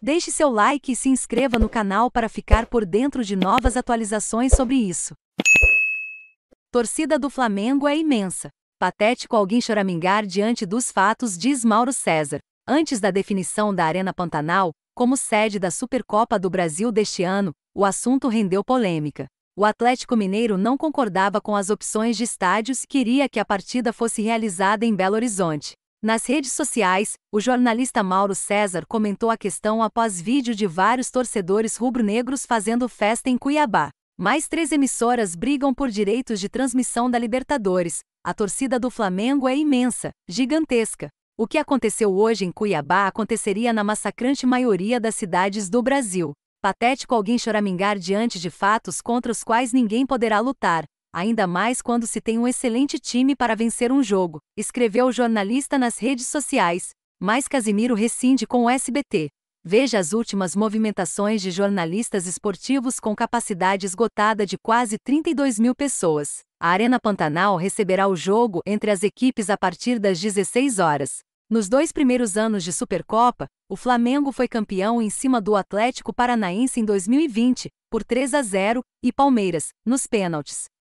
Deixe seu like e se inscreva no canal para ficar por dentro de novas atualizações sobre isso. Torcida do Flamengo é imensa. Patético alguém choramingar diante dos fatos, diz Mauro César. Antes da definição da Arena Pantanal, como sede da Supercopa do Brasil deste ano, o assunto rendeu polêmica. O Atlético Mineiro não concordava com as opções de estádios e queria que a partida fosse realizada em Belo Horizonte. Nas redes sociais, o jornalista Mauro César comentou a questão após vídeo de vários torcedores rubro-negros fazendo festa em Cuiabá. Mais três emissoras brigam por direitos de transmissão da Libertadores. A torcida do Flamengo é imensa, gigantesca. O que aconteceu hoje em Cuiabá aconteceria na massacrante maioria das cidades do Brasil. Patético alguém choramingar diante de fatos contra os quais ninguém poderá lutar ainda mais quando se tem um excelente time para vencer um jogo, escreveu o jornalista nas redes sociais, mas Casimiro rescinde com o SBT. Veja as últimas movimentações de jornalistas esportivos com capacidade esgotada de quase 32 mil pessoas. A Arena Pantanal receberá o jogo entre as equipes a partir das 16 horas. Nos dois primeiros anos de Supercopa, o Flamengo foi campeão em cima do Atlético Paranaense em 2020, por 3 a 0, e Palmeiras, nos pênaltis.